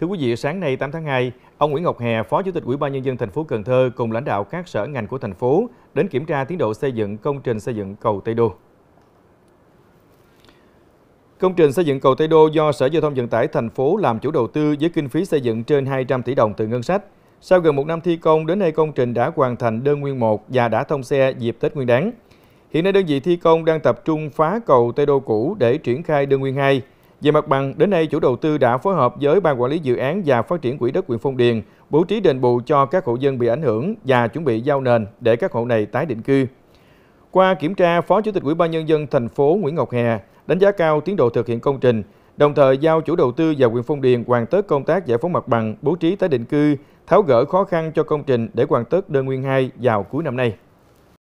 Thưa quý vị, sáng nay 8 tháng 2, ông Nguyễn Ngọc Hè, Phó Chủ tịch Ủy ban nhân dân thành phố Cần Thơ cùng lãnh đạo các sở ngành của thành phố đến kiểm tra tiến độ xây dựng công trình xây dựng cầu Tây Đô. Công trình xây dựng cầu Tây Đô do Sở Giao thông Vận tải thành phố làm chủ đầu tư với kinh phí xây dựng trên 200 tỷ đồng từ ngân sách. Sau gần một năm thi công, đến nay công trình đã hoàn thành đơn nguyên 1 và đã thông xe dịp Tết Nguyên đán. Hiện nay đơn vị thi công đang tập trung phá cầu Tây Đô cũ để triển khai đơn nguyên 2. Về mặt bằng, đến nay chủ đầu tư đã phối hợp với Ban Quản lý Dự án và Phát triển Quỹ đất huyện Phong Điền bố trí đền bù cho các hộ dân bị ảnh hưởng và chuẩn bị giao nền để các hộ này tái định cư. Qua kiểm tra, Phó Chủ tịch Ủy ban Nhân dân thành phố Nguyễn Ngọc Hè đánh giá cao tiến độ thực hiện công trình, đồng thời giao chủ đầu tư và huyện Phong Điền hoàn tất công tác giải phóng mặt bằng, bố trí tái định cư, tháo gỡ khó khăn cho công trình để hoàn tất đơn nguyên 2 vào cuối năm nay.